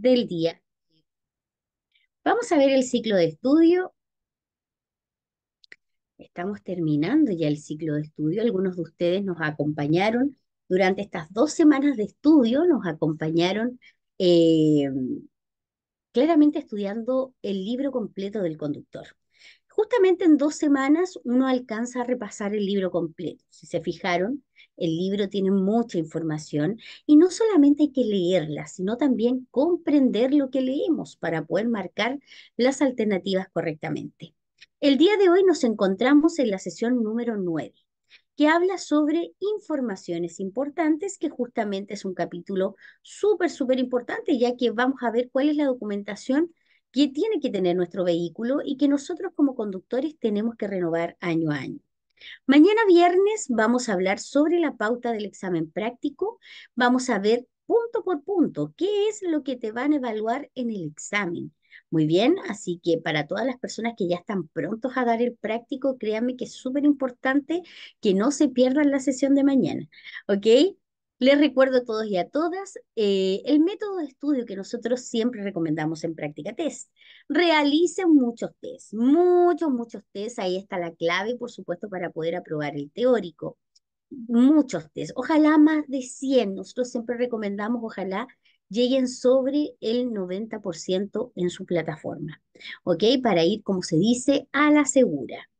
del día. Vamos a ver el ciclo de estudio. Estamos terminando ya el ciclo de estudio. Algunos de ustedes nos acompañaron durante estas dos semanas de estudio, nos acompañaron eh, claramente estudiando el libro completo del conductor. Justamente en dos semanas uno alcanza a repasar el libro completo. Si se fijaron, el libro tiene mucha información y no solamente hay que leerla, sino también comprender lo que leemos para poder marcar las alternativas correctamente. El día de hoy nos encontramos en la sesión número 9 que habla sobre informaciones importantes, que justamente es un capítulo súper, súper importante, ya que vamos a ver cuál es la documentación que tiene que tener nuestro vehículo y que nosotros como conductores tenemos que renovar año a año. Mañana viernes vamos a hablar sobre la pauta del examen práctico. Vamos a ver punto por punto qué es lo que te van a evaluar en el examen. Muy bien, así que para todas las personas que ya están prontos a dar el práctico, créanme que es súper importante que no se pierdan la sesión de mañana, ¿ok? Les recuerdo a todos y a todas eh, el método de estudio que nosotros siempre recomendamos en práctica test. Realicen muchos test, muchos, muchos test. Ahí está la clave, por supuesto, para poder aprobar el teórico. Muchos test, ojalá más de 100. Nosotros siempre recomendamos, ojalá lleguen sobre el 90% en su plataforma, ¿ok? Para ir, como se dice, a la segura.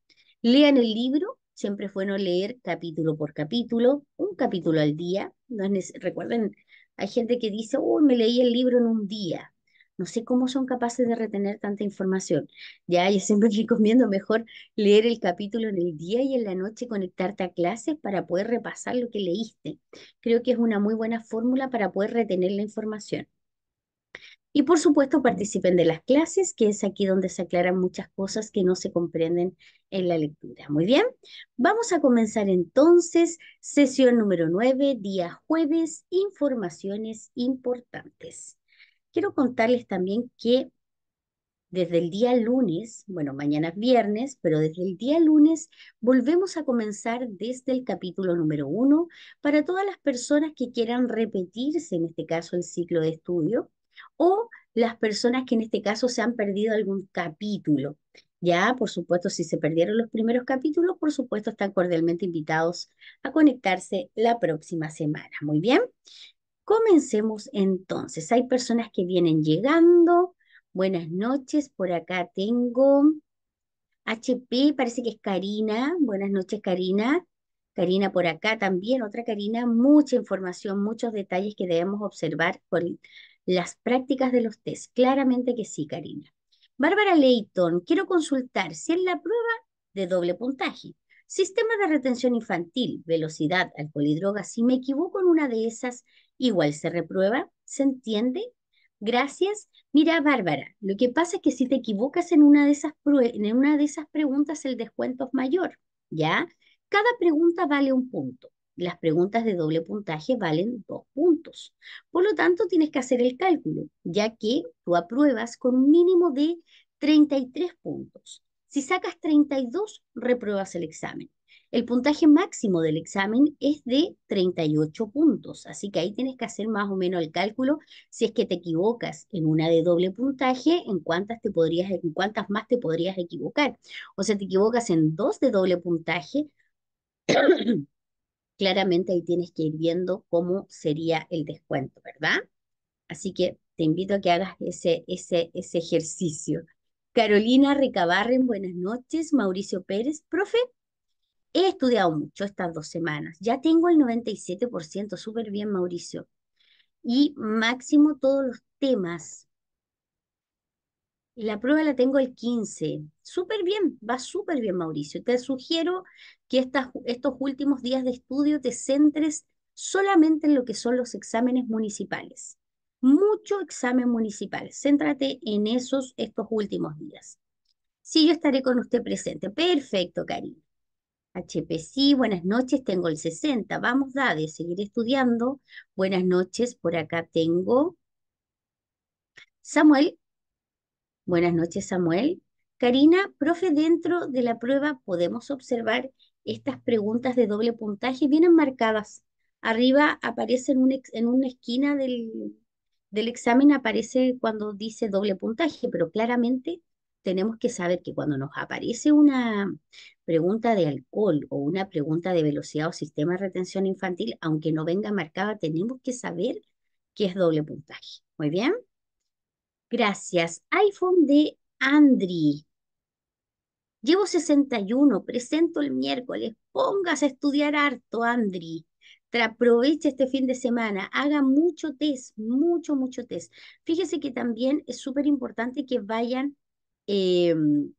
Lean el libro, siempre es bueno leer capítulo por capítulo, un capítulo al día. recuerden, hay gente que dice, uy, oh, me leí el libro en un día. No sé cómo son capaces de retener tanta información. Ya, yo siempre recomiendo mejor leer el capítulo en el día y en la noche conectarte a clases para poder repasar lo que leíste. Creo que es una muy buena fórmula para poder retener la información. Y por supuesto participen de las clases, que es aquí donde se aclaran muchas cosas que no se comprenden en la lectura. Muy bien, vamos a comenzar entonces sesión número 9, día jueves, informaciones importantes. Quiero contarles también que desde el día lunes, bueno, mañana es viernes, pero desde el día lunes volvemos a comenzar desde el capítulo número uno para todas las personas que quieran repetirse, en este caso, el ciclo de estudio o las personas que en este caso se han perdido algún capítulo. Ya, por supuesto, si se perdieron los primeros capítulos, por supuesto, están cordialmente invitados a conectarse la próxima semana. Muy bien, comencemos entonces. Hay personas que vienen llegando. Buenas noches, por acá tengo HP, parece que es Karina. Buenas noches, Karina. Karina por acá también, otra Karina, mucha información, muchos detalles que debemos observar con las prácticas de los test. Claramente que sí, Karina. Bárbara Leighton, quiero consultar si en la prueba de doble puntaje, sistema de retención infantil, velocidad, alcohol y drogas, si me equivoco en una de esas, igual se reprueba. ¿Se entiende? Gracias. Mira, Bárbara, lo que pasa es que si te equivocas en una de esas, en una de esas preguntas, el descuento es mayor, ¿ya? Cada pregunta vale un punto las preguntas de doble puntaje valen dos puntos. Por lo tanto, tienes que hacer el cálculo, ya que tú apruebas con mínimo de 33 puntos. Si sacas 32, repruebas el examen. El puntaje máximo del examen es de 38 puntos, así que ahí tienes que hacer más o menos el cálculo si es que te equivocas en una de doble puntaje, en cuántas te podrías en cuántas más te podrías equivocar. O sea, te equivocas en dos de doble puntaje claramente ahí tienes que ir viendo cómo sería el descuento, ¿verdad? Así que te invito a que hagas ese, ese, ese ejercicio. Carolina Recabarren, buenas noches. Mauricio Pérez, profe, he estudiado mucho estas dos semanas. Ya tengo el 97%, súper bien, Mauricio. Y máximo todos los temas. La prueba la tengo el 15. Súper bien, va súper bien, Mauricio. Te sugiero que estos últimos días de estudio te centres solamente en lo que son los exámenes municipales. Mucho examen municipal. Céntrate en esos estos últimos días. Sí, yo estaré con usted presente. Perfecto, cariño. HPC, buenas noches, tengo el 60. Vamos, Dade, seguir estudiando. Buenas noches, por acá tengo. Samuel, Buenas noches, Samuel. Karina, profe, dentro de la prueba podemos observar estas preguntas de doble puntaje vienen marcadas. Arriba aparece en, una esquina del, del examen, aparece cuando dice doble puntaje, pero claramente tenemos que saber que cuando nos aparece una pregunta de alcohol o una pregunta de velocidad o sistema de retención infantil, aunque no venga marcada, tenemos que saber que es doble puntaje. Muy bien. Gracias. iPhone de Andri. Llevo 61, presento el miércoles. Pongas a estudiar harto, Andri. Te aproveche este fin de semana, haga mucho test, mucho, mucho test. Fíjese que también es súper importante que vayan, em,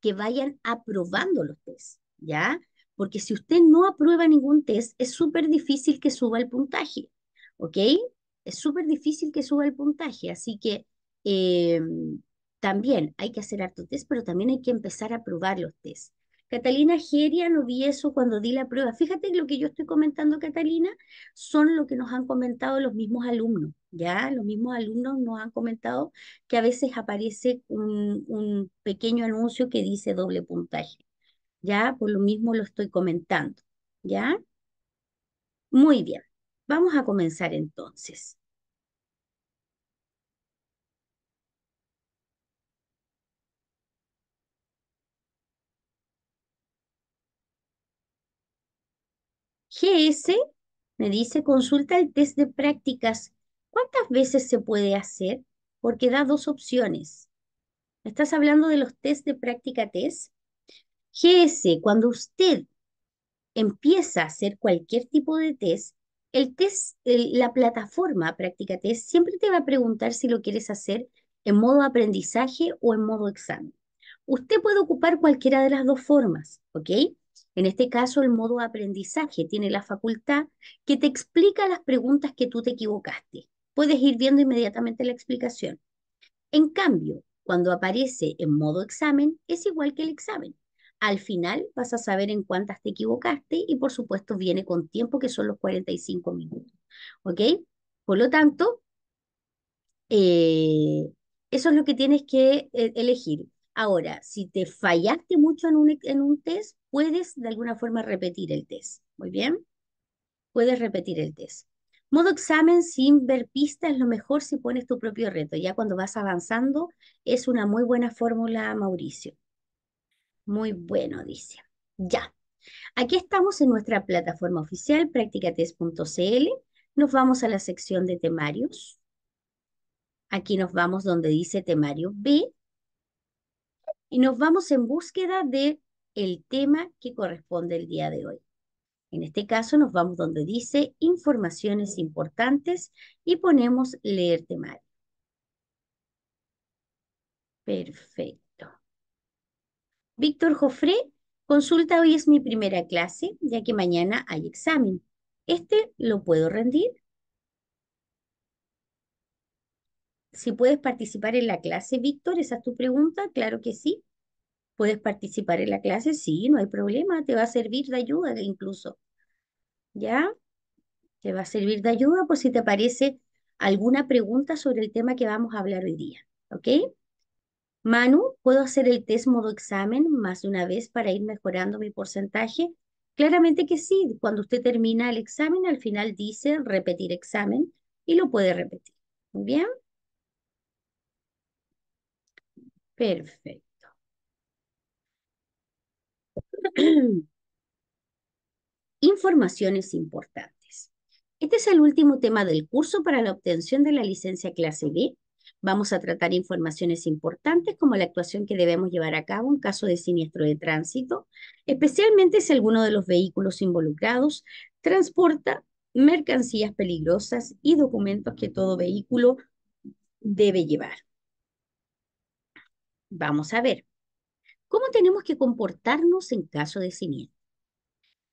que vayan aprobando los test, ¿ya? Porque si usted no aprueba ningún test, es súper difícil que suba el puntaje, ¿ok? Es súper difícil que suba el puntaje, así que Em, también hay que hacer harto test, pero también hay que empezar a probar los test. Catalina Geria, no vi eso cuando di la prueba. Fíjate lo que yo estoy comentando, Catalina, son lo que nos han comentado los mismos alumnos, ¿ya? Los mismos alumnos nos han comentado que a veces aparece un, un pequeño anuncio que dice doble puntaje, ¿ya? Por lo mismo lo estoy comentando, ¿ya? Muy bien, vamos a comenzar entonces. GS me dice, consulta el test de prácticas. ¿Cuántas veces se puede hacer? Porque da dos opciones. Estás hablando de los test de práctica test. GS, cuando usted empieza a hacer cualquier tipo de test, el test, la plataforma práctica test siempre te va a preguntar si lo quieres hacer en modo aprendizaje o en modo examen. Usted puede ocupar cualquiera de las dos formas, ¿ok? En este caso, el modo aprendizaje tiene la facultad que te explica las preguntas que tú te equivocaste. Puedes ir viendo inmediatamente la explicación. En cambio, cuando aparece en modo examen, es igual que el examen. Al final vas a saber en cuántas te equivocaste y por supuesto viene con tiempo que son los 45 minutos. ¿Ok? Por lo tanto, eh, eso es lo que tienes que eh, elegir. Ahora, si te fallaste mucho en un, en un test, puedes de alguna forma repetir el test. Muy bien. Puedes repetir el test. Modo examen sin ver pistas es lo mejor si pones tu propio reto. Ya cuando vas avanzando, es una muy buena fórmula, Mauricio. Muy bueno, dice. Ya. Aquí estamos en nuestra plataforma oficial, practicatest.cl. Nos vamos a la sección de temarios. Aquí nos vamos donde dice temario B y nos vamos en búsqueda de el tema que corresponde el día de hoy. En este caso nos vamos donde dice informaciones importantes y ponemos leer temario. Perfecto. Víctor Jofré, consulta hoy es mi primera clase, ya que mañana hay examen. ¿Este lo puedo rendir? si puedes participar en la clase, Víctor, ¿esa es tu pregunta? Claro que sí. ¿Puedes participar en la clase? Sí, no hay problema, te va a servir de ayuda incluso. ¿Ya? Te va a servir de ayuda por si te aparece alguna pregunta sobre el tema que vamos a hablar hoy día. ¿Ok? Manu, ¿puedo hacer el test modo examen más de una vez para ir mejorando mi porcentaje? Claramente que sí. Cuando usted termina el examen, al final dice repetir examen y lo puede repetir. bien. Perfecto. Informaciones importantes. Este es el último tema del curso para la obtención de la licencia clase B. Vamos a tratar informaciones importantes como la actuación que debemos llevar a cabo en caso de siniestro de tránsito, especialmente si alguno de los vehículos involucrados transporta mercancías peligrosas y documentos que todo vehículo debe llevar. Vamos a ver, ¿cómo tenemos que comportarnos en caso de siniestro?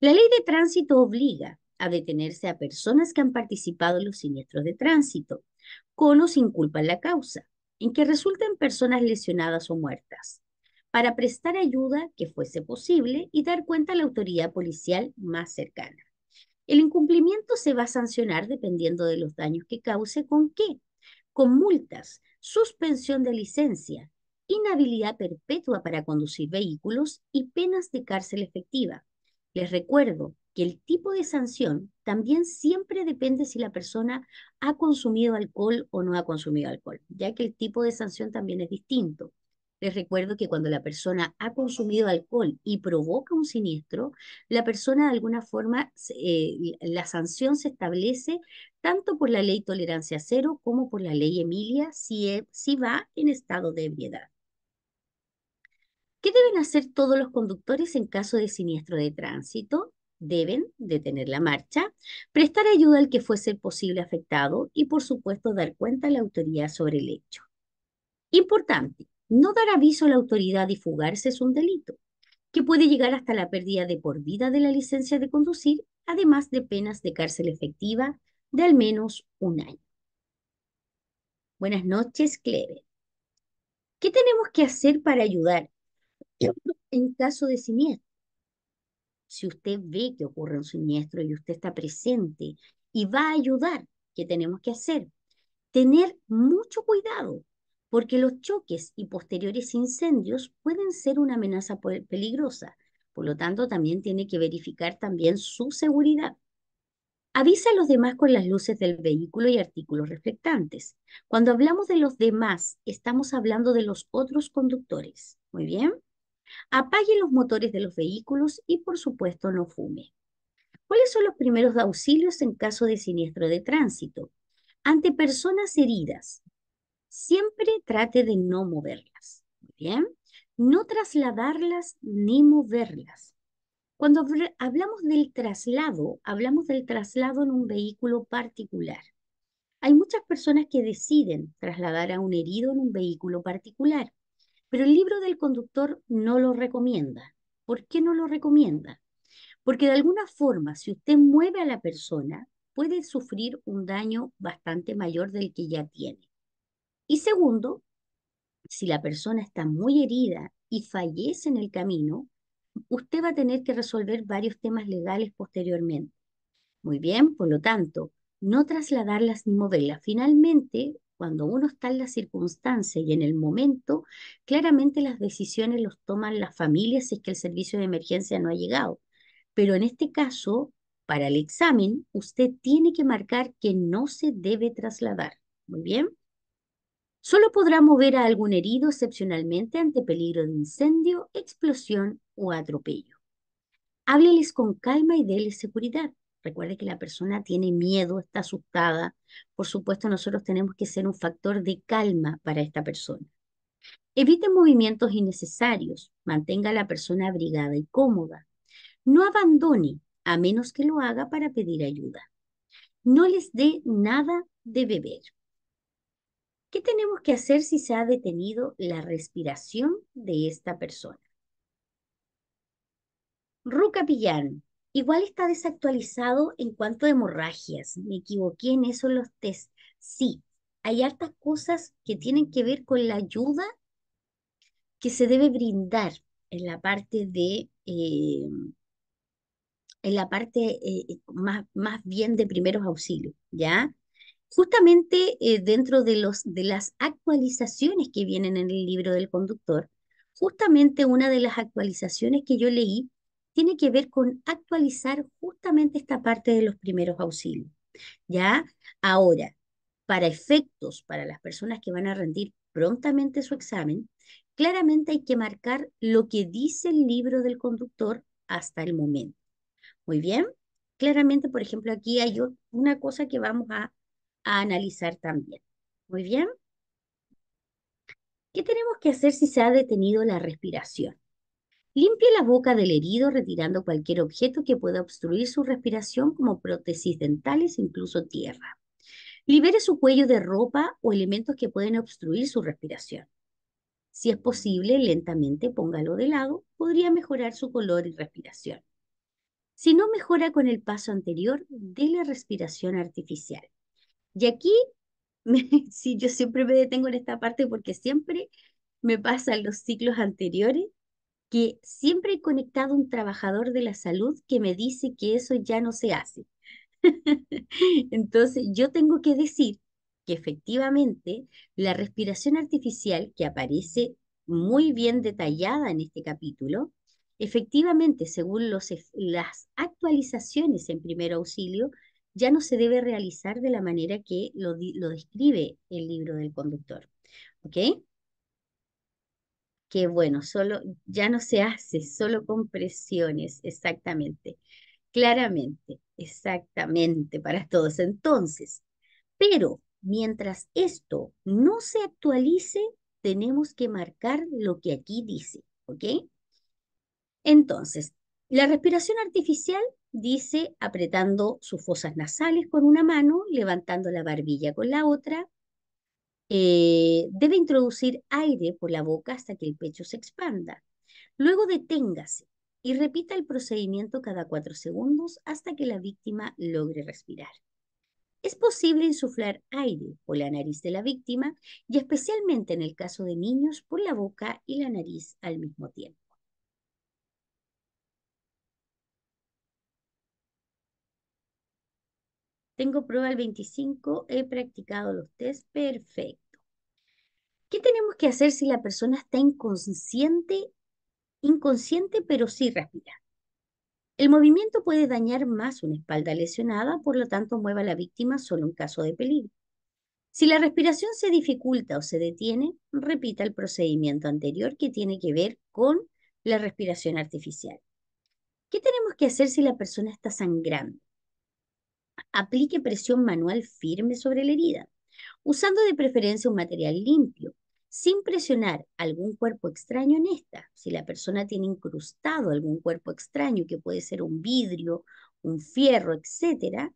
La ley de tránsito obliga a detenerse a personas que han participado en los siniestros de tránsito, con o sin culpa en la causa, en que resulten personas lesionadas o muertas, para prestar ayuda que fuese posible y dar cuenta a la autoridad policial más cercana. El incumplimiento se va a sancionar dependiendo de los daños que cause, ¿con qué? Con multas, suspensión de licencia, inhabilidad perpetua para conducir vehículos y penas de cárcel efectiva. Les recuerdo que el tipo de sanción también siempre depende si la persona ha consumido alcohol o no ha consumido alcohol, ya que el tipo de sanción también es distinto. Les recuerdo que cuando la persona ha consumido alcohol y provoca un siniestro, la persona de alguna forma, eh, la sanción se establece tanto por la ley tolerancia cero como por la ley Emilia si, e, si va en estado de ebriedad. ¿Qué deben hacer todos los conductores en caso de siniestro de tránsito? Deben detener la marcha, prestar ayuda al que fuese posible afectado y, por supuesto, dar cuenta a la autoridad sobre el hecho. Importante, no dar aviso a la autoridad y fugarse es un delito, que puede llegar hasta la pérdida de por vida de la licencia de conducir, además de penas de cárcel efectiva de al menos un año. Buenas noches, Cleve. ¿Qué tenemos que hacer para ayudar en caso de siniestro. Si usted ve que ocurre un siniestro y usted está presente y va a ayudar, ¿qué tenemos que hacer? Tener mucho cuidado, porque los choques y posteriores incendios pueden ser una amenaza peligrosa. Por lo tanto, también tiene que verificar también su seguridad. Avisa a los demás con las luces del vehículo y artículos reflectantes. Cuando hablamos de los demás, estamos hablando de los otros conductores. Muy bien. Apague los motores de los vehículos y por supuesto no fume. ¿Cuáles son los primeros auxilios en caso de siniestro de tránsito? Ante personas heridas, siempre trate de no moverlas. ¿Bien? No trasladarlas ni moverlas. Cuando hablamos del traslado, hablamos del traslado en un vehículo particular. Hay muchas personas que deciden trasladar a un herido en un vehículo particular. Pero el libro del conductor no lo recomienda. ¿Por qué no lo recomienda? Porque de alguna forma, si usted mueve a la persona, puede sufrir un daño bastante mayor del que ya tiene. Y segundo, si la persona está muy herida y fallece en el camino, usted va a tener que resolver varios temas legales posteriormente. Muy bien, por lo tanto, no trasladarlas ni moverlas. Finalmente, cuando uno está en la circunstancia y en el momento, claramente las decisiones los toman las familias si es que el servicio de emergencia no ha llegado. Pero en este caso, para el examen, usted tiene que marcar que no se debe trasladar. Muy bien. Solo podrá mover a algún herido excepcionalmente ante peligro de incendio, explosión o atropello. Hábleles con calma y déles seguridad. Recuerde que la persona tiene miedo, está asustada. Por supuesto, nosotros tenemos que ser un factor de calma para esta persona. Evite movimientos innecesarios. Mantenga a la persona abrigada y cómoda. No abandone, a menos que lo haga para pedir ayuda. No les dé nada de beber. ¿Qué tenemos que hacer si se ha detenido la respiración de esta persona? Ruca Pillán, Igual está desactualizado en cuanto a hemorragias. Me equivoqué en eso los test. Sí, hay hartas cosas que tienen que ver con la ayuda que se debe brindar en la parte de eh, en la parte eh, más, más bien de primeros auxilios, ¿ya? Justamente eh, dentro de, los, de las actualizaciones que vienen en el libro del conductor, justamente una de las actualizaciones que yo leí tiene que ver con actualizar justamente esta parte de los primeros auxilios. ¿Ya? Ahora, para efectos, para las personas que van a rendir prontamente su examen, claramente hay que marcar lo que dice el libro del conductor hasta el momento. Muy bien, claramente, por ejemplo, aquí hay una cosa que vamos a, a analizar también. Muy bien. ¿Qué tenemos que hacer si se ha detenido la respiración? Limpie la boca del herido retirando cualquier objeto que pueda obstruir su respiración como prótesis dentales, incluso tierra. Libere su cuello de ropa o elementos que pueden obstruir su respiración. Si es posible, lentamente póngalo de lado, podría mejorar su color y respiración. Si no mejora con el paso anterior, déle respiración artificial. Y aquí, si yo siempre me detengo en esta parte porque siempre me pasan los ciclos anteriores que siempre he conectado un trabajador de la salud que me dice que eso ya no se hace. Entonces, yo tengo que decir que efectivamente la respiración artificial que aparece muy bien detallada en este capítulo, efectivamente, según los, las actualizaciones en primer auxilio, ya no se debe realizar de la manera que lo, lo describe el libro del conductor. ¿Ok? que bueno, solo ya no se hace, solo con presiones, exactamente, claramente, exactamente para todos. Entonces, pero mientras esto no se actualice, tenemos que marcar lo que aquí dice, ¿ok? Entonces, la respiración artificial dice apretando sus fosas nasales con una mano, levantando la barbilla con la otra, eh, debe introducir aire por la boca hasta que el pecho se expanda. Luego deténgase y repita el procedimiento cada cuatro segundos hasta que la víctima logre respirar. Es posible insuflar aire por la nariz de la víctima y especialmente en el caso de niños por la boca y la nariz al mismo tiempo. Tengo prueba el 25, he practicado los test, perfecto. ¿Qué tenemos que hacer si la persona está inconsciente, inconsciente pero sí respira? El movimiento puede dañar más una espalda lesionada, por lo tanto mueva a la víctima solo en caso de peligro. Si la respiración se dificulta o se detiene, repita el procedimiento anterior que tiene que ver con la respiración artificial. ¿Qué tenemos que hacer si la persona está sangrando? Aplique presión manual firme sobre la herida, usando de preferencia un material limpio, sin presionar algún cuerpo extraño en esta. Si la persona tiene incrustado algún cuerpo extraño, que puede ser un vidrio, un fierro, etc.,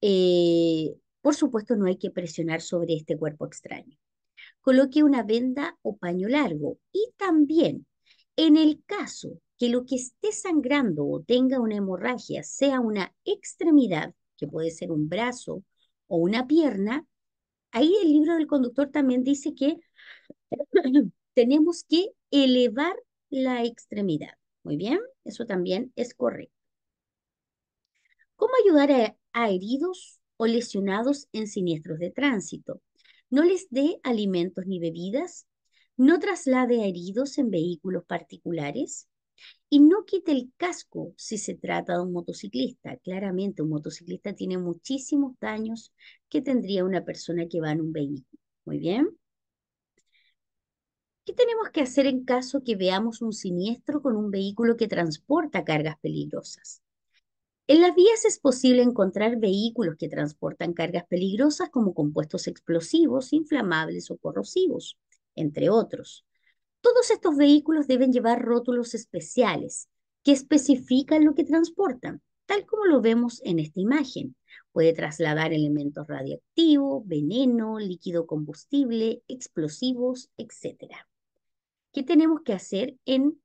eh, por supuesto no hay que presionar sobre este cuerpo extraño. Coloque una venda o paño largo y también, en el caso que lo que esté sangrando o tenga una hemorragia sea una extremidad, que puede ser un brazo o una pierna, ahí el libro del conductor también dice que tenemos que elevar la extremidad. Muy bien, eso también es correcto. ¿Cómo ayudar a, heridos o lesionados en siniestros de tránsito? No les dé alimentos ni bebidas, no traslade a heridos en vehículos particulares, y no quite el casco si se trata de un motociclista. Claramente un motociclista tiene muchísimos daños que tendría una persona que va en un vehículo. Muy bien. ¿Qué tenemos que hacer en caso que veamos un siniestro con un vehículo que transporta cargas peligrosas? En las vías es posible encontrar vehículos que transportan cargas peligrosas como compuestos explosivos, inflamables o corrosivos, entre otros. Todos estos vehículos deben llevar rótulos especiales que especifican lo que transportan, tal como lo vemos en esta imagen. Puede trasladar elementos radioactivos, veneno, líquido combustible, explosivos, etc. ¿Qué tenemos que hacer en,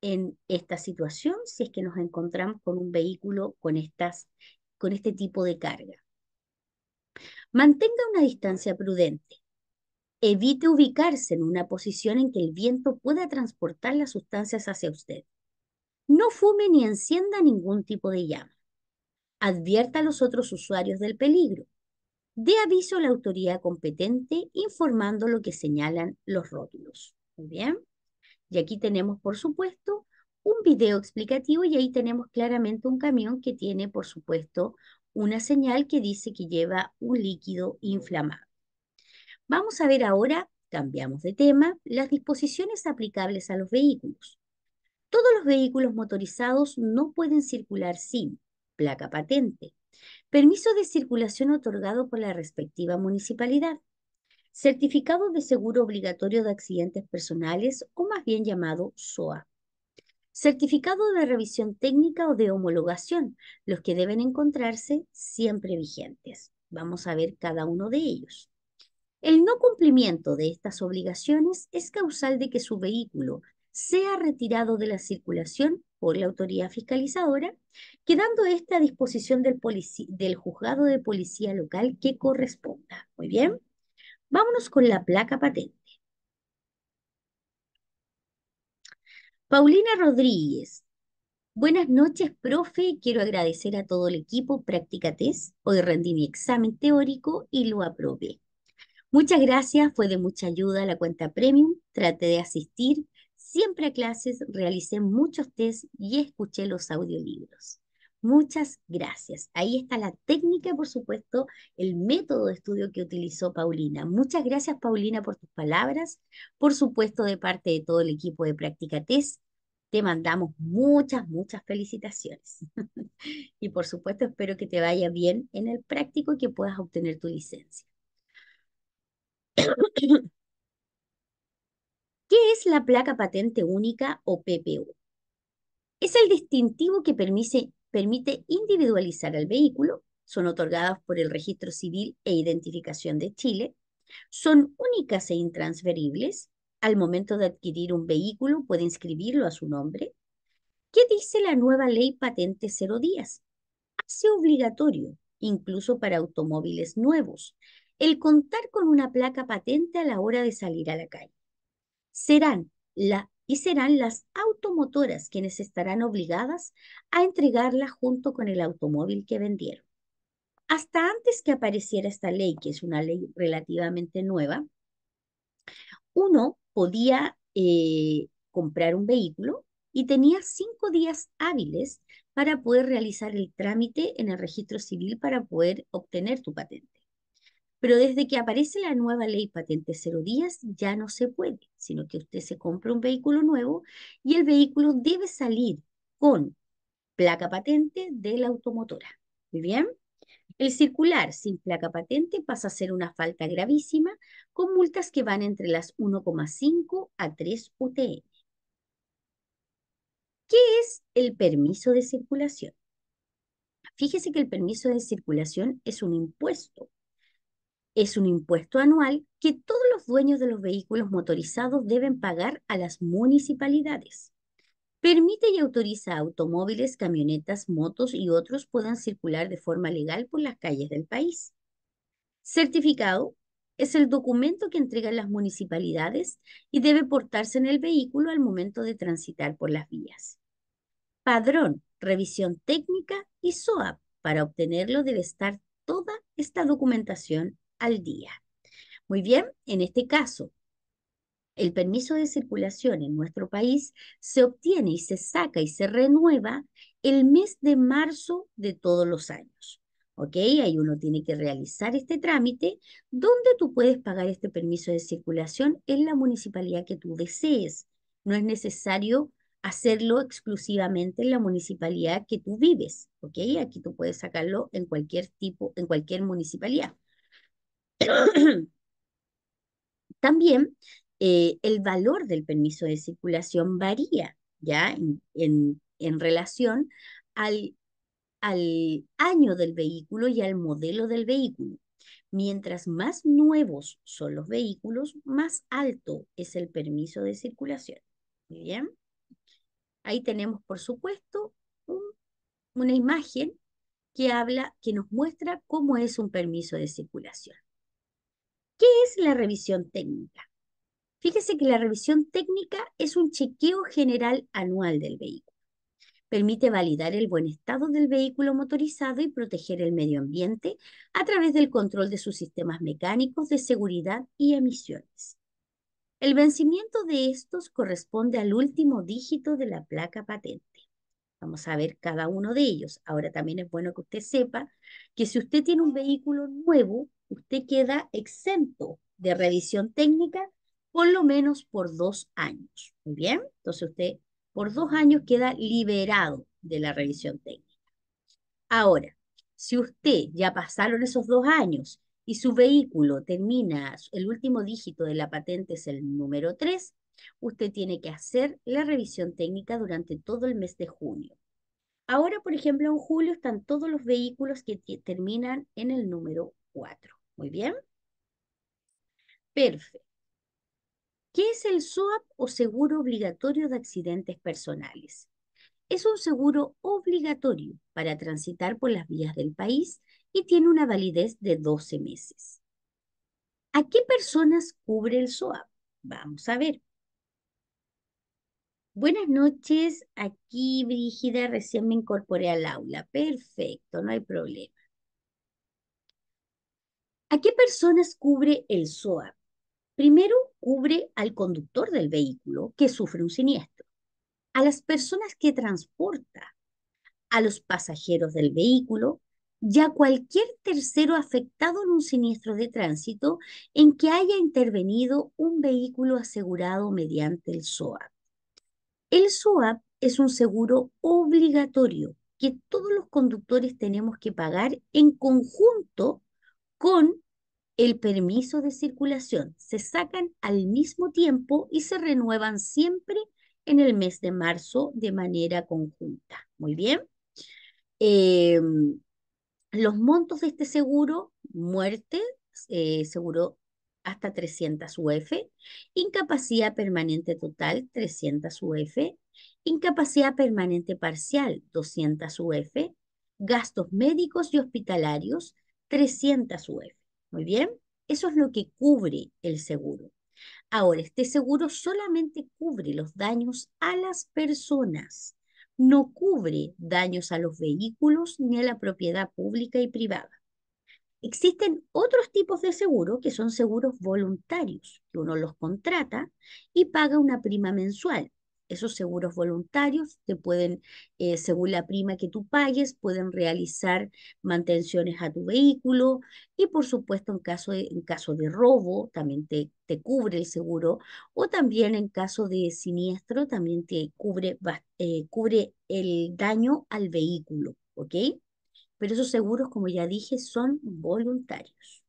en esta situación si es que nos encontramos con un vehículo con, estas, con este tipo de carga? Mantenga una distancia prudente. Evite ubicarse en una posición en que el viento pueda transportar las sustancias hacia usted. No fume ni encienda ningún tipo de llama. Advierta a los otros usuarios del peligro. De aviso a la autoridad competente informando lo que señalan los rótulos. Muy bien. Y aquí tenemos, por supuesto, un video explicativo y ahí tenemos claramente un camión que tiene, por supuesto, una señal que dice que lleva un líquido inflamable. Vamos a ver ahora, cambiamos de tema, las disposiciones aplicables a los vehículos. Todos los vehículos motorizados no pueden circular sin placa patente, permiso de circulación otorgado por la respectiva municipalidad, certificado de seguro obligatorio de accidentes personales o más bien llamado SOA, certificado de revisión técnica o de homologación, los que deben encontrarse siempre vigentes. Vamos a ver cada uno de ellos. El no cumplimiento de estas obligaciones es causal de que su vehículo sea retirado de la circulación por la autoridad fiscalizadora, quedando esta a disposición del, juzgado de policía local que corresponda. Muy bien, vámonos con la placa patente. Paulina Rodríguez. Buenas noches, profe. Quiero agradecer a todo el equipo Practicates. Hoy rendí mi examen teórico y lo aprobé. Muchas gracias, fue de mucha ayuda la cuenta premium, traté de asistir siempre a clases, realicé muchos tests y escuché los audiolibros. Muchas gracias. Ahí está la técnica, por supuesto, el método de estudio que utilizó Paulina. Muchas gracias, Paulina, por tus palabras. Por supuesto, de parte de todo el equipo de Práctica Test, te mandamos muchas, muchas felicitaciones. y por supuesto, espero que te vaya bien en el práctico y que puedas obtener tu licencia. ¿Qué es la placa patente única o PPU? Es el distintivo que permite individualizar al vehículo, son otorgadas por el Registro Civil e Identificación de Chile, son únicas e intransferibles, al momento de adquirir un vehículo puede inscribirlo a su nombre. ¿Qué dice la nueva ley patente cero días? Hace obligatorio, incluso para automóviles nuevos, el contar con una placa patente a la hora de salir a la calle. Serán y serán las automotoras quienes estarán obligadas a entregarla junto con el automóvil que vendieron. Hasta antes que apareciera esta ley, que es una ley relativamente nueva, uno podía eh, comprar un vehículo y tenía cinco días hábiles para poder realizar el trámite en el registro civil para poder obtener tu patente. Pero desde que aparece la nueva ley patente cero días, ya no se puede, sino que usted se compra un vehículo nuevo y el vehículo debe salir con placa patente de la automotora. Muy bien. El circular sin placa patente pasa a ser una falta gravísima con multas que van entre las 1,5 a 3 UTM. ¿Qué es el permiso de circulación? Fíjese que el permiso de circulación es un impuesto es un impuesto anual que todos los dueños de los vehículos motorizados deben pagar a las municipalidades. Permite y autoriza automóviles, camionetas, motos y otros puedan circular de forma legal por las calles del país. Certificado es el documento que entregan las municipalidades y debe portarse en el vehículo al momento de transitar por las vías. Padrón, revisión técnica y SOAP. Para obtenerlo debe estar toda esta documentación al día. Muy bien, en este caso, el permiso de circulación en nuestro país se obtiene y se saca y se renueva el mes de marzo de todos los años. ¿Ok? Ahí uno tiene que realizar este trámite donde tú puedes pagar este permiso de circulación en la municipalidad que tú desees. No es necesario hacerlo exclusivamente en la municipalidad que tú vives, ¿ok? Aquí tú puedes sacarlo en cualquier tipo, en cualquier municipalidad. También eh, el valor del permiso de circulación varía, ¿ya? En, relación al, al año del vehículo y al modelo del vehículo. Mientras más nuevos son los vehículos, más alto es el permiso de circulación. bien. Ahí tenemos, por supuesto, una imagen que habla, que nos muestra cómo es un permiso de circulación. ¿Qué es la revisión técnica? Fíjese que la revisión técnica es un chequeo general anual del vehículo. Permite validar el buen estado del vehículo motorizado y proteger el medio ambiente a través del control de sus sistemas mecánicos de seguridad y emisiones. El vencimiento de estos corresponde al último dígito de la placa patente. Vamos a ver cada uno de ellos. Ahora también es bueno que usted sepa que si usted tiene un vehículo nuevo, usted queda exento de revisión técnica por lo menos por dos años. Muy bien, entonces usted por dos años queda liberado de la revisión técnica. Ahora, si usted ya pasaron esos dos años y su vehículo termina, el último dígito de la patente es el número 3, usted tiene que hacer la revisión técnica durante todo el mes de junio. Ahora, por ejemplo, en julio están todos los vehículos que terminan en el número 4. Muy bien. Perfecto. ¿Qué es el SOAP o Seguro Obligatorio de Accidentes Personales? Es un seguro obligatorio para transitar por las vías del país y tiene una validez de 12 meses. ¿A qué personas cubre el SOAP? Vamos a ver. Buenas noches, aquí Brígida, recién me incorporé al aula. Perfecto, no hay problema. ¿A qué personas cubre el SOAP? Primero, cubre al conductor del vehículo que sufre un siniestro, a las personas que transporta, a los pasajeros del vehículo y a cualquier tercero afectado en un siniestro de tránsito en que haya intervenido un vehículo asegurado mediante el SOAP. El SOAP es un seguro obligatorio que todos los conductores tenemos que pagar en conjunto con el permiso de circulación. Se sacan al mismo tiempo y se renuevan siempre en el mes de marzo de manera conjunta. Muy bien. Em, los montos de este seguro, muerte, eh, seguro hasta 300 UF, incapacidad permanente total 300 UF, incapacidad permanente parcial 200 UF, gastos médicos y hospitalarios 300 UF. Muy bien, eso es lo que cubre el seguro. Ahora, este seguro solamente cubre los daños a las personas, no cubre daños a los vehículos ni a la propiedad pública y privada. Existen otros tipos de seguro que son seguros voluntarios, que uno los contrata y paga una prima mensual esos seguros voluntarios te pueden, eh, según la prima que tú pagues, pueden realizar mantenciones a tu vehículo y por supuesto en caso de, en caso de robo también te, cubre el seguro o también en caso de siniestro también te cubre, eh, cubre el daño al vehículo, ¿ok? Pero esos seguros, como ya dije, son voluntarios.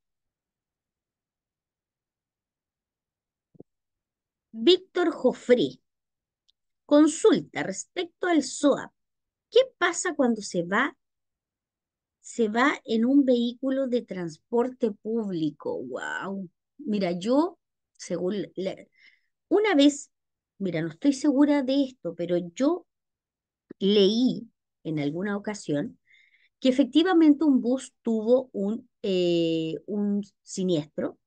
Víctor Jofré Consulta respecto al SOAP. ¿Qué pasa cuando se va? Se va en un vehículo de transporte público. ¡Wow! Mira, yo, según. una vez, mira, no estoy segura de esto, pero yo leí en alguna ocasión que efectivamente un bus tuvo un, eh, un siniestro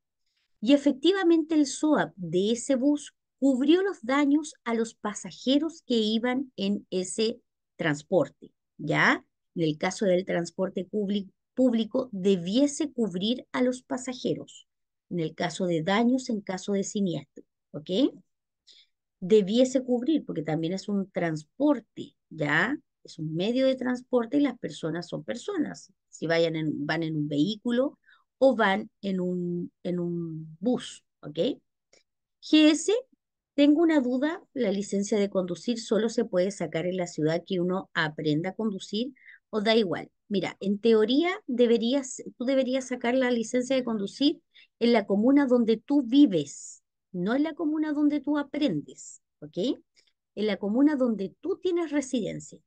y efectivamente el SOAP de ese bus cubrió los daños a los pasajeros que iban en ese transporte, ¿ya? En el caso del transporte público, debiese cubrir a los pasajeros, en el caso de daños, en caso de siniestro, ¿ok? Debiese cubrir, porque también es un transporte, ¿ya? Es un medio de transporte y las personas son personas. Si vayan en, van en un vehículo o van en un, en un bus, ¿ok? GS tengo una duda, la licencia de conducir solo se puede sacar en la ciudad que uno aprenda a conducir o da igual. Mira, en teoría deberías, tú deberías sacar la licencia de conducir en la comuna donde tú vives, no en la comuna donde tú aprendes, ¿ok? En la comuna donde tú tienes residencia.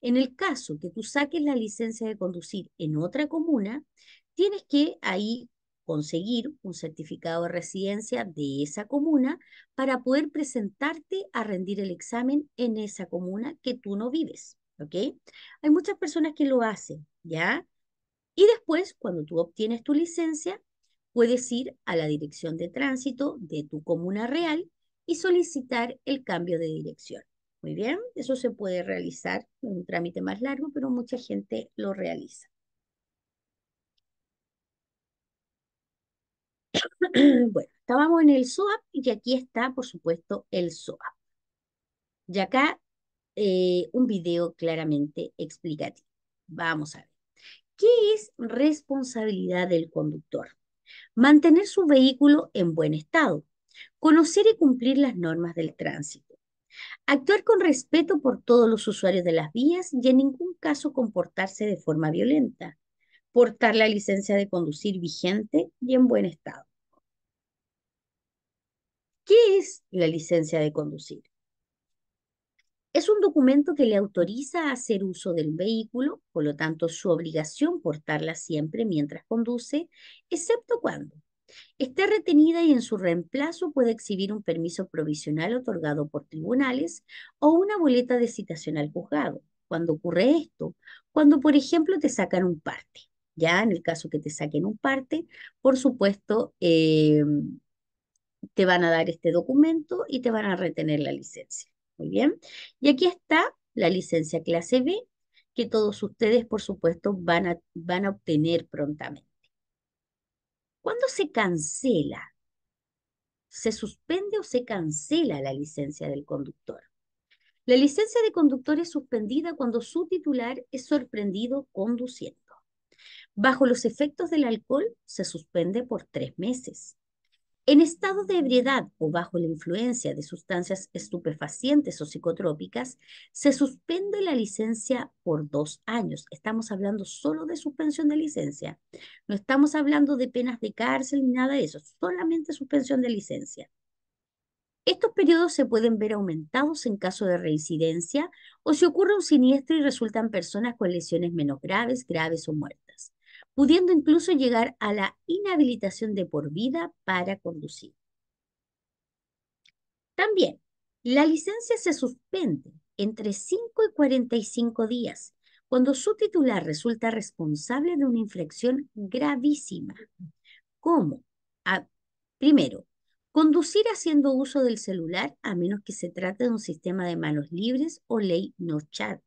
En el caso que tú saques la licencia de conducir en otra comuna, tienes que ahí conseguir un certificado de residencia de esa comuna para poder presentarte a rendir el examen en esa comuna que tú no vives, ¿ok? Hay muchas personas que lo hacen, ¿ya? Y después, cuando tú obtienes tu licencia, puedes ir a la dirección de tránsito de tu comuna real y solicitar el cambio de dirección. Muy bien, eso se puede realizar en un trámite más largo, pero mucha gente lo realiza. bueno, estábamos en el SOAP y aquí está, por supuesto, el SOAP. Y acá eh, un video claramente explicativo. Vamos a ver. ¿Qué es responsabilidad del conductor? Mantener su vehículo en buen estado. Conocer y cumplir las normas del tránsito. Actuar con respeto por todos los usuarios de las vías y en ningún caso comportarse de forma violenta portar la licencia de conducir vigente y en buen estado. ¿Qué es la licencia de conducir? Es un documento que le autoriza a hacer uso del vehículo, por lo tanto su obligación portarla siempre mientras conduce, excepto cuando esté retenida y en su reemplazo puede exhibir un permiso provisional otorgado por tribunales o una boleta de citación al juzgado. Cuando ocurre esto, cuando por ejemplo te sacan un parte, ya en el caso que te saquen un parte, por supuesto, eh, te van a dar este documento y te van a retener la licencia. Muy bien. Y aquí está la licencia clase B, que todos ustedes, por supuesto, van a, van a obtener prontamente. ¿Cuándo se cancela? ¿Se suspende o se cancela la licencia del conductor? La licencia de conductor es suspendida cuando su titular es sorprendido conduciendo. Bajo los efectos del alcohol se suspende por tres meses. En estado de ebriedad o bajo la influencia de sustancias estupefacientes o psicotrópicas, se suspende la licencia por dos años. Estamos hablando solo de suspensión de licencia. No estamos hablando de penas de cárcel ni nada de eso, solamente suspensión de licencia. Estos periodos se pueden ver aumentados en caso de reincidencia o si ocurre un siniestro y resultan personas con lesiones menos graves, graves o muertes pudiendo incluso llegar a la inhabilitación de por vida para conducir. También, la licencia se suspende entre 5 y 45 días cuando su titular resulta responsable de una inflexión gravísima, como, a, primero, conducir haciendo uso del celular a menos que se trate de un sistema de manos libres o ley no chat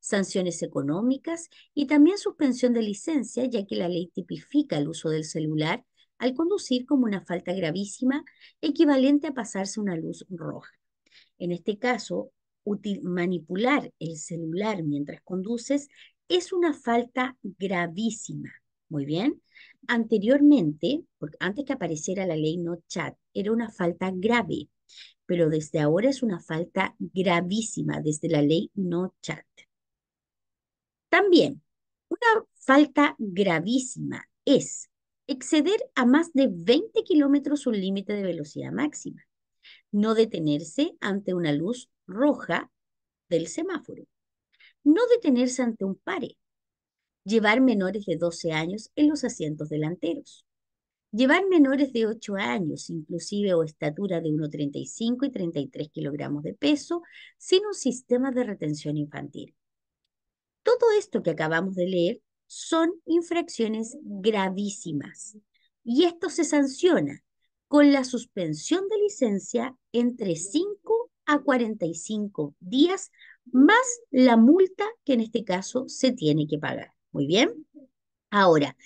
sanciones económicas y también suspensión de licencia, ya que la ley tipifica el uso del celular al conducir como una falta gravísima equivalente a pasarse una luz roja. En este caso, manipular el celular mientras conduces es una falta gravísima. Muy bien. Anteriormente, antes que apareciera la ley no chat, era una falta grave, pero desde ahora es una falta gravísima desde la ley no chat. También, una falta gravísima es exceder a más de 20 kilómetros un límite de velocidad máxima, no detenerse ante una luz roja del semáforo, no detenerse ante un pare, llevar menores de 12 años en los asientos delanteros, llevar menores de 8 años, inclusive o estatura de 1,35 y 33 kilogramos de peso, sin un sistema de retención infantil. Todo esto que acabamos de leer son infracciones gravísimas y esto se sanciona con la suspensión de licencia entre 5 a 45 días más la multa que en este caso se tiene que pagar. Muy bien. Ahora,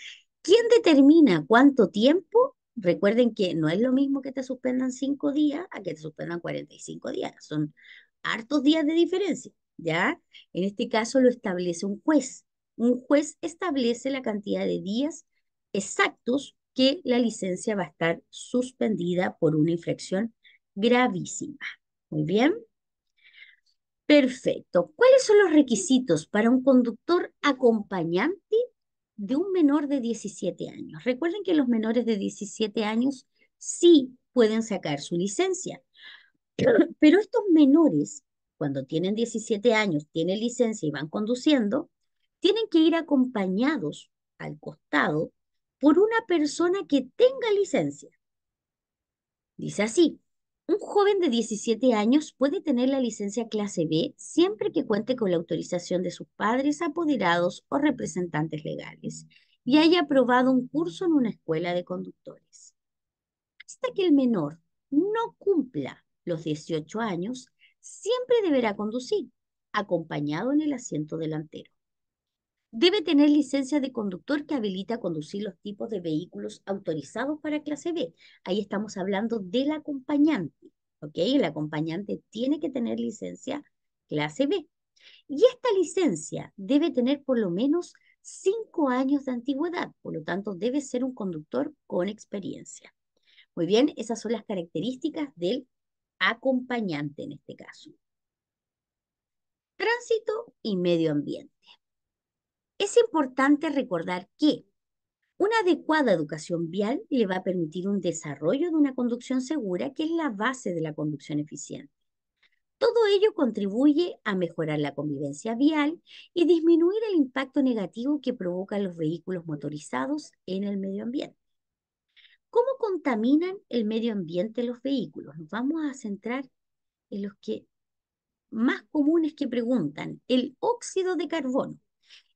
¿quién determina cuánto tiempo? Recuerden que no es lo mismo que te suspendan 5 días a que te suspendan 45 días. Son hartos días de diferencia. ¿ya? En este caso lo establece un juez. Un juez establece la cantidad de días exactos que la licencia va a estar suspendida por una infracción gravísima. Muy bien. Perfecto. ¿Cuáles son los requisitos para un conductor acompañante de un menor de 17 años? Recuerden que los menores de 17 años sí pueden sacar su licencia, pero estos menores cuando tienen 17 años, tienen licencia y van conduciendo, tienen que ir acompañados al costado por una persona que tenga licencia. Dice así, un joven de 17 años puede tener la licencia clase B siempre que cuente con la autorización de sus padres, apoderados o representantes legales y haya aprobado un curso en una escuela de conductores. Hasta que el menor no cumpla los 18 años, siempre deberá conducir, acompañado en el asiento delantero. Debe tener licencia de conductor que habilita conducir los tipos de vehículos autorizados para clase B. Ahí estamos hablando del acompañante. ¿ok? El acompañante tiene que tener licencia clase B. Y esta licencia debe tener por lo menos cinco años de antigüedad, por lo tanto debe ser un conductor con experiencia. Muy bien, esas son las características del acompañante en este caso. Tránsito y medio ambiente. Es importante recordar que una adecuada educación vial le va a permitir un desarrollo de una conducción segura, que es la base de la conducción eficiente. Todo ello contribuye a mejorar la convivencia vial y disminuir el impacto negativo que provocan los vehículos motorizados en el medio ambiente. ¿Cómo contaminan el medio ambiente los vehículos? Nos vamos a centrar en los que más comunes que preguntan. El óxido de carbono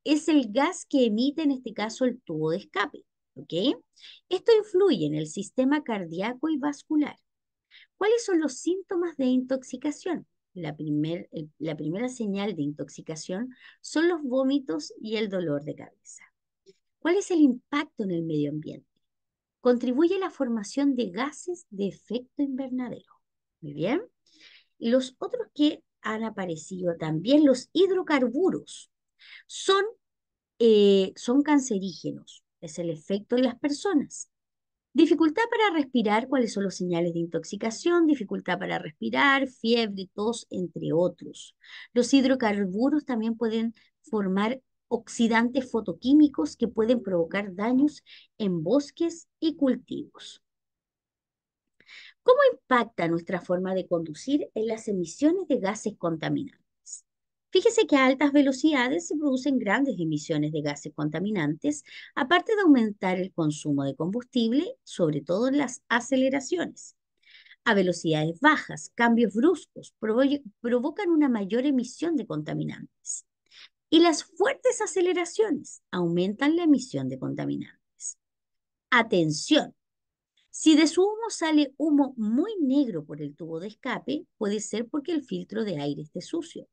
es el gas que emite en este caso el tubo de escape. Esto influye en el sistema cardíaco y vascular. ¿Cuáles son los síntomas de intoxicación? Eh, la primera señal de intoxicación son los vómitos y el dolor de cabeza. ¿Cuál es el impacto en el medio ambiente? contribuye a la formación de gases de efecto invernadero. Muy bien. Y los otros que han aparecido también, los hidrocarburos, son, eh, son cancerígenos. Es el efecto en las personas. Dificultad para respirar, cuáles son los señales de intoxicación, dificultad para respirar, fiebre, tos, entre otros. Los hidrocarburos también pueden formar oxidantes fotoquímicos que pueden provocar daños en bosques y cultivos. ¿Cómo impacta nuestra forma de conducir en las emisiones de gases contaminantes? Fíjese que a altas velocidades se producen grandes emisiones de gases contaminantes, aparte de aumentar el consumo de combustible, sobre todo en las aceleraciones. A velocidades bajas, cambios bruscos provocan una mayor emisión de contaminantes y las fuertes aceleraciones aumentan la emisión de contaminantes. Atención, si de su humo sale humo muy negro por el tubo de escape, puede ser porque el filtro de aire esté sucio.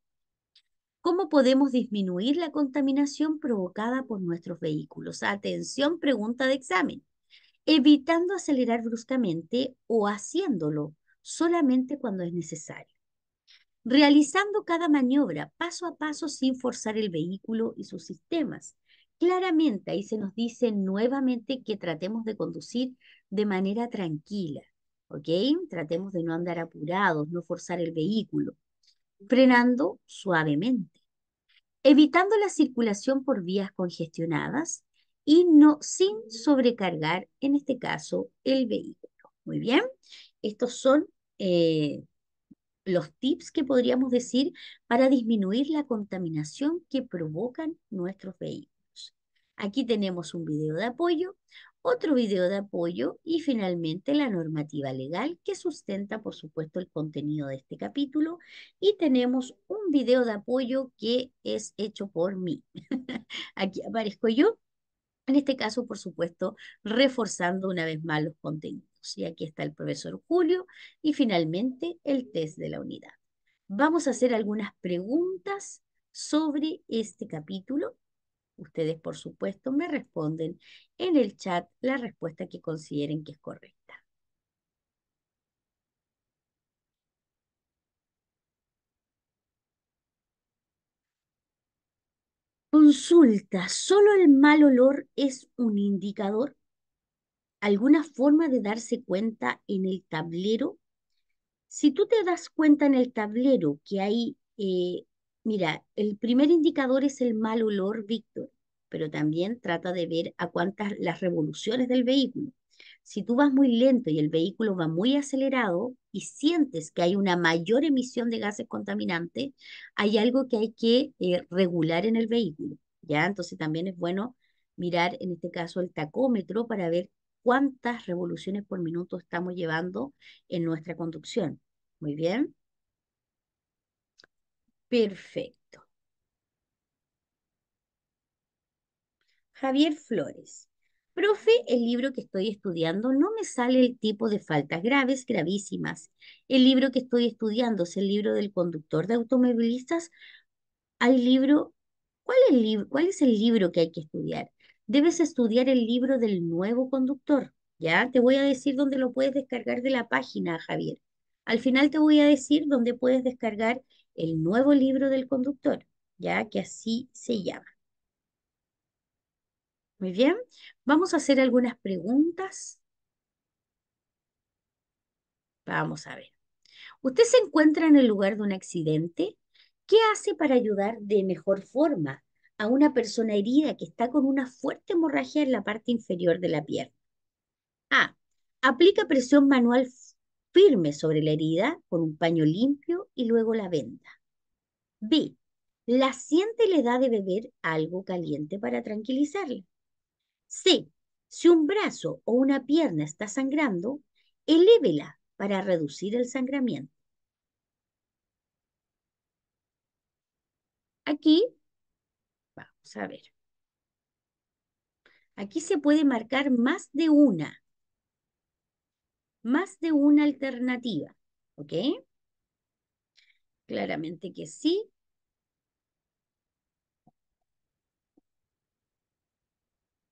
¿Cómo podemos disminuir la contaminación provocada por nuestros vehículos? Atención, pregunta de examen. Evitando acelerar bruscamente o haciéndolo solamente cuando es necesario realizando cada maniobra paso a paso sin forzar el vehículo y sus sistemas. Claramente ahí se nos dice nuevamente que tratemos de conducir de manera tranquila, ¿ok? Tratemos de no andar apurados, no forzar el vehículo, frenando suavemente, evitando la circulación por vías congestionadas y no sin sobrecargar, en este caso, el vehículo. Muy bien, estos son eh, los tips que podríamos decir para disminuir la contaminación que provocan nuestros vehículos. Aquí tenemos un video de apoyo, otro video de apoyo y finalmente la normativa legal que sustenta, por supuesto, el contenido de este capítulo. Y tenemos un video de apoyo que es hecho por mí. Aquí aparezco yo, en este caso, por supuesto, reforzando una vez más los contenidos. Y aquí está el profesor Julio. Y finalmente, el test de la unidad. Vamos a hacer algunas preguntas sobre este capítulo. Ustedes, por supuesto, me responden en el chat la respuesta que consideren que es correcta. Consulta, ¿solo el mal olor es un indicador? alguna forma de darse cuenta en el tablero. Si tú te das cuenta en el tablero que hay, eh, mira, el primer indicador es el mal olor, Víctor, pero también trata de ver a cuántas las revoluciones del vehículo. Si tú vas muy lento y el vehículo va muy acelerado y sientes que hay una mayor emisión de gases contaminantes, hay algo que hay que eh, regular en el vehículo, ¿ya? Entonces también es bueno mirar en este caso el tacómetro para ver cuántas revoluciones por minuto estamos llevando en nuestra conducción. Muy bien. Perfecto. Javier Flores. Profe, el libro que estoy estudiando no me sale el tipo de faltas graves, gravísimas. El libro que estoy estudiando es el libro del conductor de automovilistas. Hay libro, ¿cuál es el, libro? ¿Cuál es el libro que hay que estudiar? debes estudiar el libro del nuevo conductor. ¿Ya? Te voy a decir dónde lo puedes descargar de la página, Javier. Al final te voy a decir dónde puedes descargar el nuevo libro del conductor, ¿ya? Que así se llama. Muy bien, vamos a hacer algunas preguntas. Vamos a ver. ¿Usted se encuentra en el lugar de un accidente? ¿Qué hace para ayudar de mejor forma? a una persona herida que está con una fuerte hemorragia en la parte inferior de la pierna. A. Aplica presión manual firme sobre la herida con un paño limpio y luego la venda. B. La siente y le da de beber algo caliente para tranquilizarla. C. Si un brazo o una pierna está sangrando, elévela para reducir el sangramiento. Aquí a ver. Aquí se puede marcar más de una. Más de una alternativa. ¿Ok? Claramente que sí.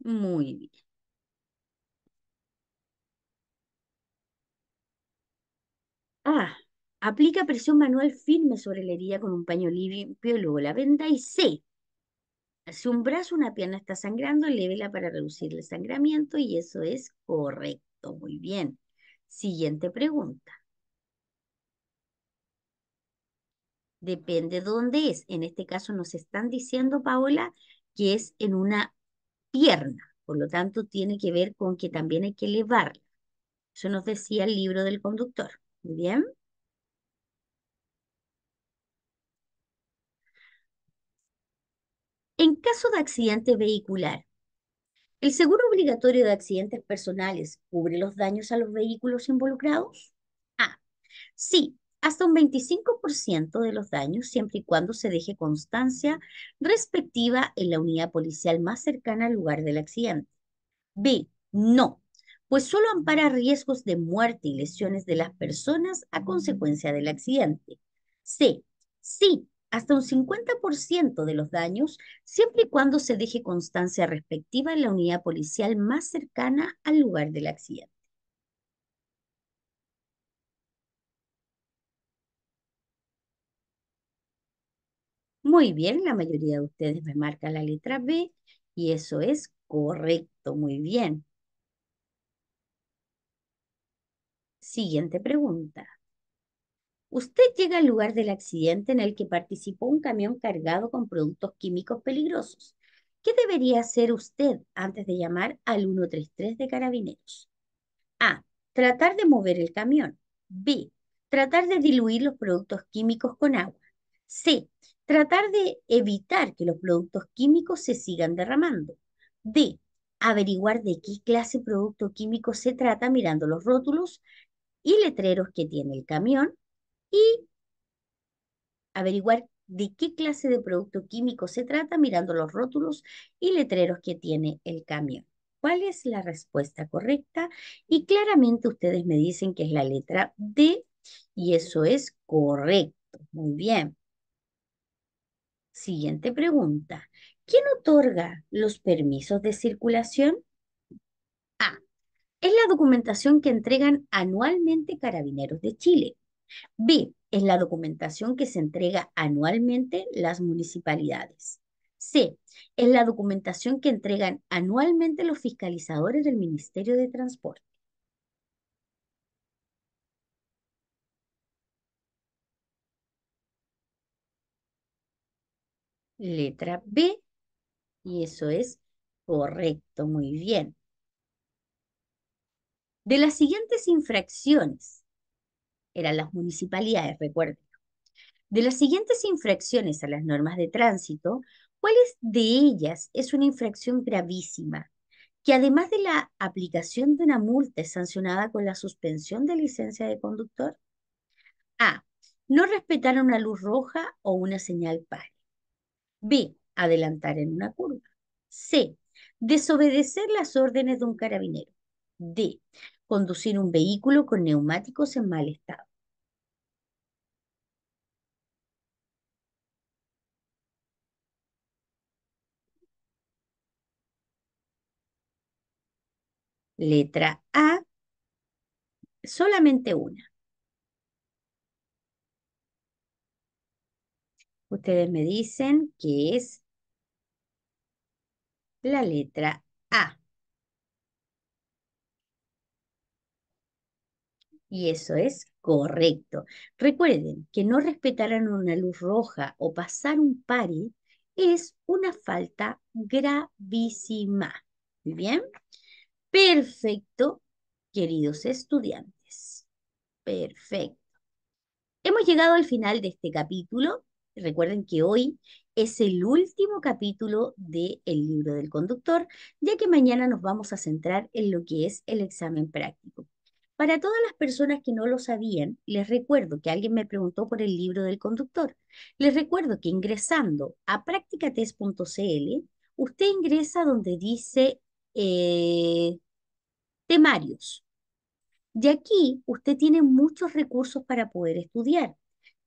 Muy bien. Ah, aplica presión manual firme sobre la herida con un paño limpio, luego la venda y C. Si un brazo, una pierna está sangrando, lévela para reducir el sangramiento y eso es correcto. Muy bien. Siguiente pregunta. Depende dónde es. En este caso nos están diciendo, Paola, que es en una pierna. Por lo tanto, tiene que ver con que también hay que elevarla. Eso nos decía el libro del conductor. Muy bien. En caso de accidente vehicular, ¿el seguro obligatorio de accidentes personales cubre los daños a los vehículos involucrados? A. Sí, hasta un 25% de los daños siempre y cuando se deje constancia respectiva en la unidad policial más cercana al lugar del accidente. B. No, pues solo ampara riesgos de muerte y lesiones de las personas a consecuencia del accidente. C. Sí, hasta un 50% de los daños, siempre y cuando se deje constancia respectiva en la unidad policial más cercana al lugar del accidente. Muy bien, la mayoría de ustedes me marca la letra B y eso es correcto, muy bien. Siguiente pregunta. Usted llega al lugar del accidente en el que participó un camión cargado con productos químicos peligrosos. ¿Qué debería hacer usted antes de llamar al 133 de carabineros? A. Tratar de mover el camión. B. Tratar de diluir los productos químicos con agua. C. Tratar de evitar que los productos químicos se sigan derramando. D. Averiguar de qué clase de producto químico se trata mirando los rótulos y letreros que tiene el camión y averiguar de qué clase de producto químico se trata mirando los rótulos y letreros que tiene el camión. ¿Cuál es la respuesta correcta? Y claramente ustedes me dicen que es la letra D y eso es correcto. Muy bien. Siguiente pregunta. ¿Quién otorga los permisos de circulación? A. Es la documentación que entregan anualmente Carabineros de Chile. B, es la documentación que se entrega anualmente las municipalidades. C, es la documentación que entregan anualmente los fiscalizadores del Ministerio de Transporte. Letra B, y eso es correcto, muy bien. De las siguientes infracciones, eran las municipalidades, recuerden. De las siguientes infracciones a las normas de tránsito, ¿cuál es de ellas es una infracción gravísima? Que además de la aplicación de una multa es sancionada con la suspensión de licencia de conductor. A. No respetar una luz roja o una señal pare. B. Adelantar en una curva. C. Desobedecer las órdenes de un carabinero. D conducir un vehículo con neumáticos en mal estado. Letra A, solamente una. Ustedes me dicen que es la letra A. Y eso es correcto. Recuerden que no respetarán una luz roja o pasar un pari es una falta gravísima. Muy bien. Perfecto, queridos estudiantes. Perfecto. Hemos llegado al final de este capítulo. Recuerden que hoy es el último capítulo del el libro del conductor, ya que mañana nos vamos a centrar en lo que es el examen práctico. Para todas las personas que no lo sabían, les recuerdo que alguien me preguntó por el libro del conductor. Les recuerdo que ingresando a practicatest.cl, usted ingresa donde dice eh, temarios. Y aquí usted tiene muchos recursos para poder estudiar.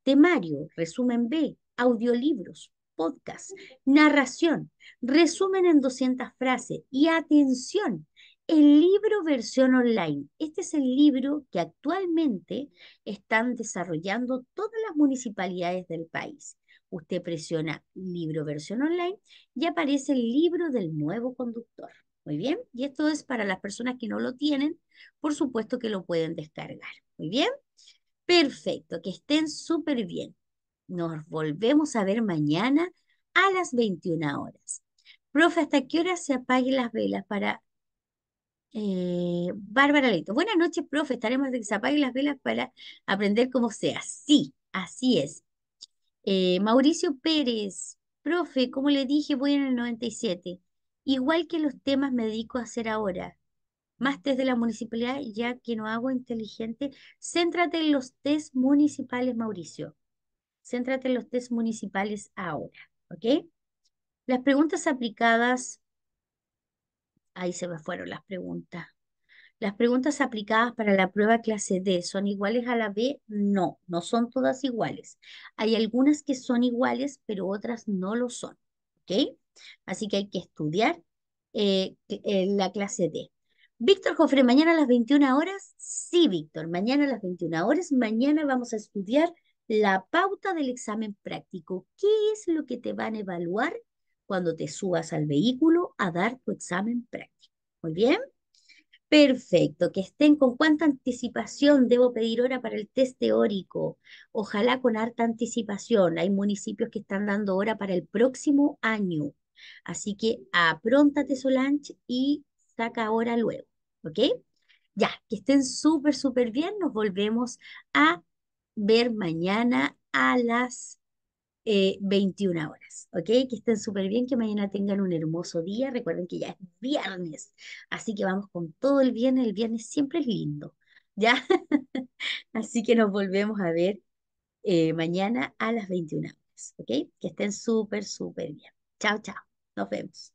Temario, resumen B, audiolibros, podcast, narración, resumen en 200 frases y atención, el libro versión online. Este es el libro que actualmente están desarrollando todas las municipalidades del país. Usted presiona libro versión online y aparece el libro del nuevo conductor. Muy bien, y esto es para las personas que no lo tienen, por supuesto que lo pueden descargar. Muy bien, perfecto, que estén súper bien. Nos volvemos a ver mañana a las 21 horas. Profe, ¿hasta qué hora se apaguen las velas para eh, Bárbara Leto. buenas noches, profe. Estaremos de que se apaguen las velas para aprender cómo sea. Sí, así es. Eh, Mauricio Pérez, profe, como le dije, voy en el 97. Igual que los temas me dedico a hacer ahora. Más test de la municipalidad, ya que no hago inteligente. Céntrate en los test municipales, Mauricio. Céntrate en los test municipales ahora, ¿ok? Las preguntas aplicadas Ahí se me fueron las preguntas. Las preguntas aplicadas para la prueba clase D son iguales a la B? No, no son todas iguales. Hay algunas que son iguales, pero otras no lo son. ¿Ok? Así que hay que estudiar eh, eh, la clase D. Víctor Jofre, mañana a las 21 horas. Sí, Víctor, mañana a las 21 horas. Mañana vamos a estudiar la pauta del examen práctico. ¿Qué es lo que te van a evaluar cuando te subas al vehículo a dar tu examen práctico. Muy bien. Perfecto, que estén con cuánta anticipación debo pedir hora para el test teórico. Ojalá con harta anticipación. Hay municipios que están dando hora para el próximo año. Así que apróntate Solange y saca hora luego. ¿Ok? Ya, que estén súper, súper bien. Nos volvemos a ver mañana a las 21 eh, horas, ¿ok? Que estén súper bien, que mañana tengan un hermoso día. Recuerden que ya es viernes, así que vamos con todo el viernes. El viernes siempre es lindo, ¿ya? así que nos volvemos a ver eh, mañana a las 21 horas, ¿ok? Que estén súper, súper bien. Chao, chao. Nos vemos.